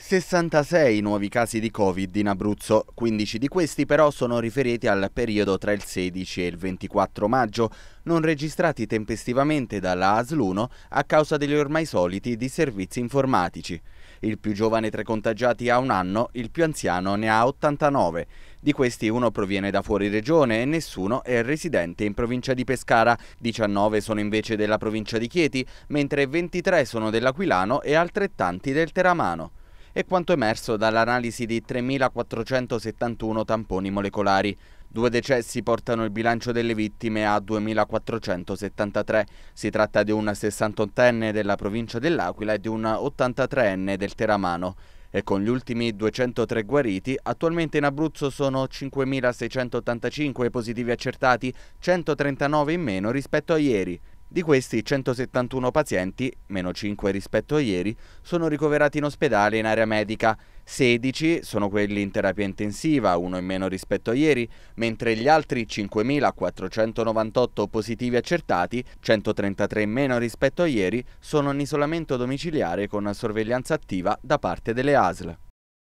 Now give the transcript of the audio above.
66 nuovi casi di Covid in Abruzzo, 15 di questi però sono riferiti al periodo tra il 16 e il 24 maggio, non registrati tempestivamente dalla ASL 1 a causa degli ormai soliti disservizi informatici. Il più giovane tra i contagiati ha un anno, il più anziano ne ha 89. Di questi uno proviene da fuori regione e nessuno è residente in provincia di Pescara, 19 sono invece della provincia di Chieti, mentre 23 sono dell'Aquilano e altrettanti del Teramano è quanto emerso dall'analisi di 3.471 tamponi molecolari. Due decessi portano il bilancio delle vittime a 2.473. Si tratta di un 68enne della provincia dell'Aquila e di un 83enne del Teramano. E con gli ultimi 203 guariti, attualmente in Abruzzo sono 5.685 positivi accertati, 139 in meno rispetto a ieri. Di questi 171 pazienti, meno 5 rispetto a ieri, sono ricoverati in ospedale in area medica, 16 sono quelli in terapia intensiva, uno in meno rispetto a ieri, mentre gli altri 5.498 positivi accertati, 133 in meno rispetto a ieri, sono in isolamento domiciliare con sorveglianza attiva da parte delle ASL.